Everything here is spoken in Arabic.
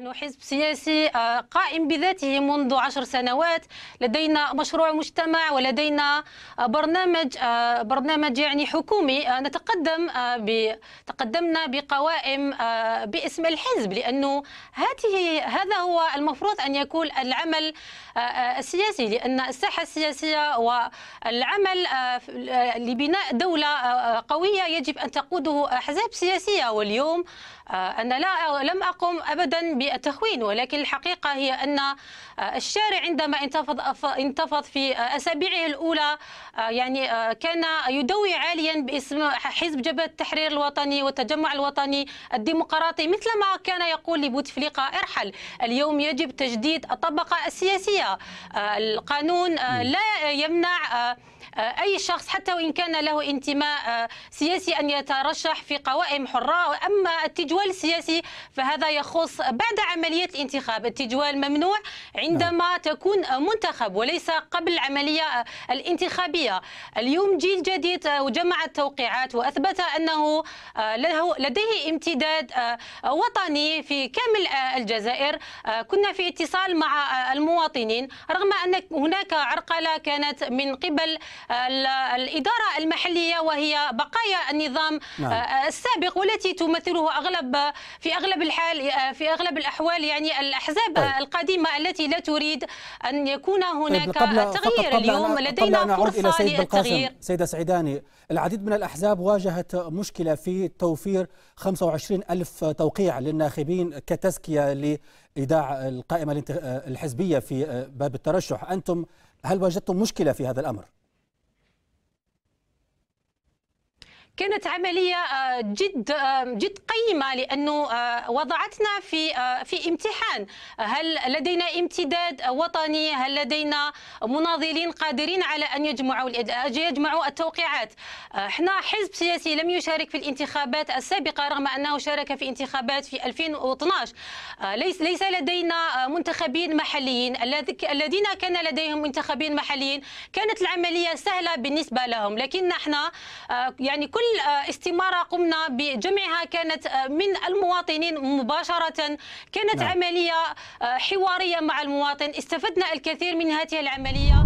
نحن حزب سياسي آه، قائم بذاته منذ عشر سنوات لدينا مشروع مجتمع ولدينا آه، برنامج آه، برنامج يعني حكومي نتقدم تقدمنا بقوائم باسم الحزب لأنه هذه هذا هو المفروض أن يكون العمل السياسي لأن الساحة السياسية والعمل لبناء دولة قوية يجب أن تقوده أحزاب سياسية واليوم أنا لا لم أقم أبدا ب بالتخوين ولكن الحقيقة هي أن الشارع عندما انتفض انتفض في أسابيعه الأولى يعني كان يدوي عاليا باسم حزب جبهة التحرير الوطني والتجمع الوطني الديمقراطي مثل ما كان يقول لبوتفليقة ارحل اليوم يجب تجديد الطبقة السياسية القانون لا يمنع آه، أي شخص حتى وإن كان له انتماء آه، سياسي أن يترشح في قوائم حرة أما التجوال السياسي فهذا يخص بعد عملية الانتخاب التجوال ممنوع عندما نعم. تكون منتخب وليس قبل العملية آه، الانتخابية اليوم جيل جديد وجمع التوقيعات وأثبت أنه له لديه امتداد وطني في كامل الجزائر كنا في اتصال مع المواطنين رغم أن هناك عرقلة كانت من قبل الإدارة المحلية وهي بقايا النظام نعم. آه، السابق والتي تمثله أغلب في أغلب الحال آه، في أغلب الأحوال يعني الأحزاب طيب. القديمة التي لا تريد أن يكون طيب، هناك طيب قبل تغيير قبل اليوم أنا لدينا قبل أن فرصة إلى سيد للتغيير سيدة سعيداني العديد من الأحزاب واجهت مشكلة في توفير 25 ألف توقيع للناخبين كتزكية لإيداع القائمة آه، الحزبية في باب الترشح أنتم هل وجدتم مشكلة في هذا الأمر؟ كانت عملية آه، جد آه، جد قيمة لأنه آه، وضعتنا في في امتحان هل لدينا امتداد وطني هل لدينا مناضلين قادرين على أن يجمعوا يجمعوا التوقيعات احنا حزب سياسي لم يشارك في الانتخابات السابقة رغم أنه شارك في انتخابات في 2012 ليس ليس لدينا منتخبين محليين الذين كان لديهم منتخبين محليين كانت العملية سهلة بالنسبة لهم لكن احنا يعني كل أول آه، استمارة قمنا بجمعها كانت آه، من المواطنين مباشرة كانت نعم. عملية آه، حوارية مع المواطن استفدنا الكثير من هذه العملية